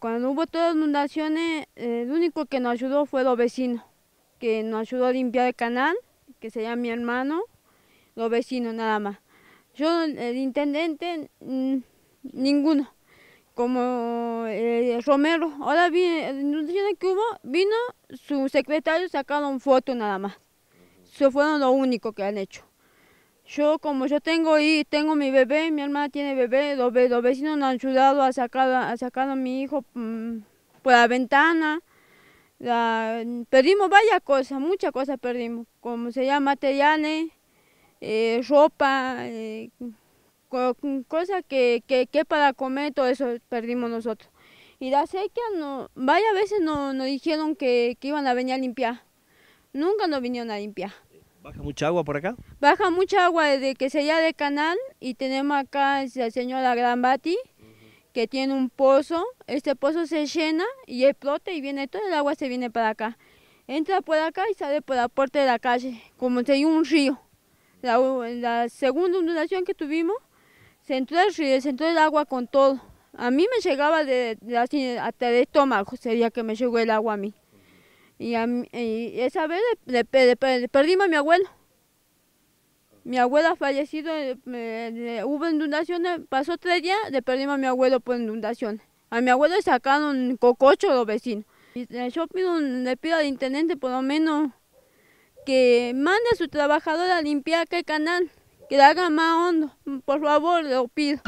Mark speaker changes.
Speaker 1: Cuando hubo todas las inundaciones, eh, el único que nos ayudó fue los vecinos, que nos ayudó a limpiar el canal, que sería mi hermano, los vecinos nada más. Yo, el intendente, mm, ninguno. Como eh, Romero, ahora vi, las inundaciones que hubo, vino su secretario, sacaron foto, nada más. Eso fueron lo único que han hecho. Yo como yo tengo ahí, tengo mi bebé, mi hermana tiene bebé, los, vecinos nos han ayudado a sacar a, mi hijo mm, por la ventana. perdimos varias cosas, muchas cosas perdimos, como se llama materiales, eh, ropa, eh, cosas que, que, para comer, todo eso perdimos nosotros. Y la sequía, no, varias veces nos dijeron que, que iban a venir a limpiar, nunca nos vinieron a limpiar.
Speaker 2: ¿Baja mucha agua por acá?
Speaker 1: Baja mucha agua desde que se llama el canal y tenemos acá la señora Gran Bati, que tiene un pozo, este pozo se llena y explota y viene todo el agua se viene para acá. Entra por acá y sale por la puerta de la calle, como si hay un río. La, la segunda inundación que tuvimos, se entró el río, se entró el agua con todo. A mí me llegaba de, de, hasta el estómago, sería que me llegó el agua a mí. Y, esa vez le, perdimos a mi abuelo. Mi abuela fallecido, eh, eh, hubo inundaciones, pasó tres días, le perdimos a mi abuelo por inundación, A mi abuelo le sacaron cococho los vecinos. Y yo pido, le pido al intendente por lo menos que mande a su trabajador a limpiar aquel canal, que le haga más hondo, por favor, lo pido.